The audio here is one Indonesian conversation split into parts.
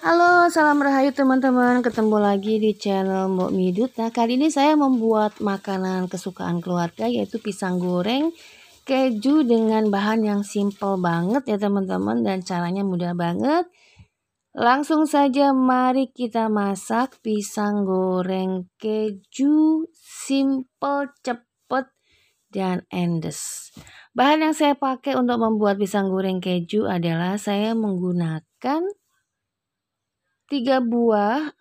Halo, salam rahayu teman-teman. Ketemu lagi di channel Mbok nah Kali ini saya membuat makanan kesukaan keluarga yaitu pisang goreng keju dengan bahan yang simple banget ya teman-teman dan caranya mudah banget. Langsung saja mari kita masak pisang goreng keju simple cepet dan endes. Bahan yang saya pakai untuk membuat pisang goreng keju adalah saya menggunakan tiga buah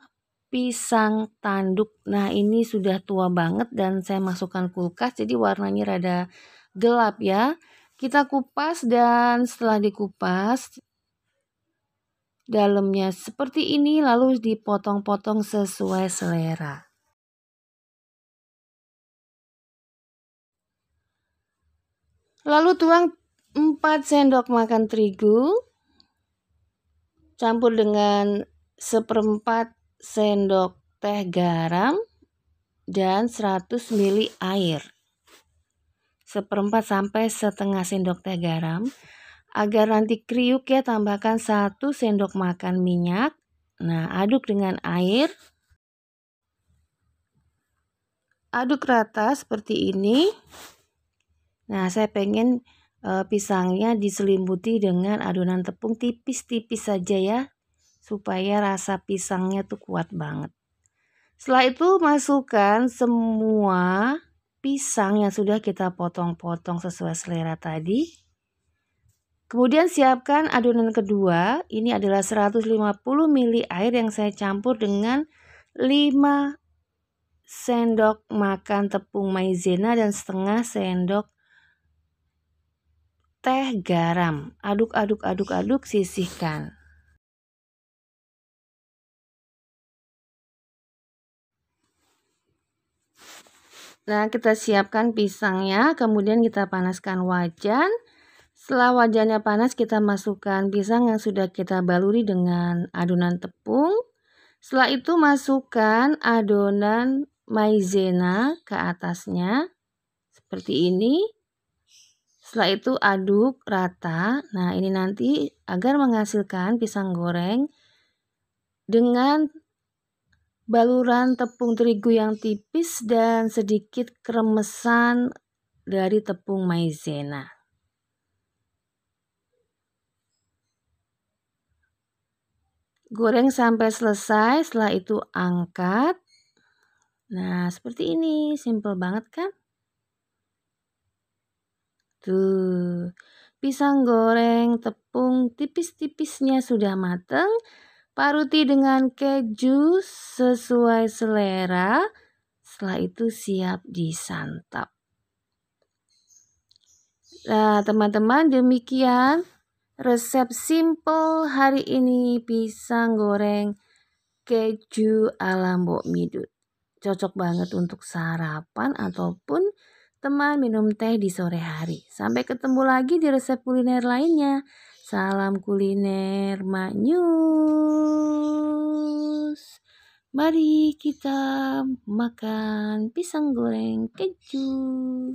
pisang tanduk. Nah, ini sudah tua banget dan saya masukkan kulkas jadi warnanya rada gelap ya. Kita kupas dan setelah dikupas dalamnya seperti ini lalu dipotong-potong sesuai selera. Lalu tuang 4 sendok makan terigu campur dengan seperempat sendok teh garam dan 100 ml air. Seperempat sampai setengah sendok teh garam. Agar nanti kriuk ya tambahkan 1 sendok makan minyak. Nah, aduk dengan air. Aduk rata seperti ini. Nah, saya pengen e, pisangnya diselimuti dengan adonan tepung tipis-tipis saja ya, supaya rasa pisangnya tuh kuat banget. Setelah itu masukkan semua pisang yang sudah kita potong-potong sesuai selera tadi. Kemudian siapkan adonan kedua, ini adalah 150 ml air yang saya campur dengan 5 sendok makan tepung maizena dan setengah sendok teh garam. Aduk-aduk-aduk-aduk sisihkan. Nah, kita siapkan pisangnya, kemudian kita panaskan wajan. Setelah wajannya panas, kita masukkan pisang yang sudah kita baluri dengan adonan tepung. Setelah itu masukkan adonan maizena ke atasnya seperti ini. Setelah itu aduk rata. Nah, ini nanti agar menghasilkan pisang goreng dengan baluran tepung terigu yang tipis dan sedikit kremesan dari tepung maizena. Goreng sampai selesai, setelah itu angkat. Nah, seperti ini, simple banget kan? Tuh, pisang goreng tepung tipis-tipisnya sudah mateng paruti dengan keju sesuai selera. Setelah itu siap disantap. Nah, teman-teman, demikian resep simple hari ini pisang goreng keju ala Mbok Midut. Cocok banget untuk sarapan ataupun teman minum teh di sore hari. Sampai ketemu lagi di resep kuliner lainnya. Salam kuliner Maknyus. Mari kita makan pisang goreng keju.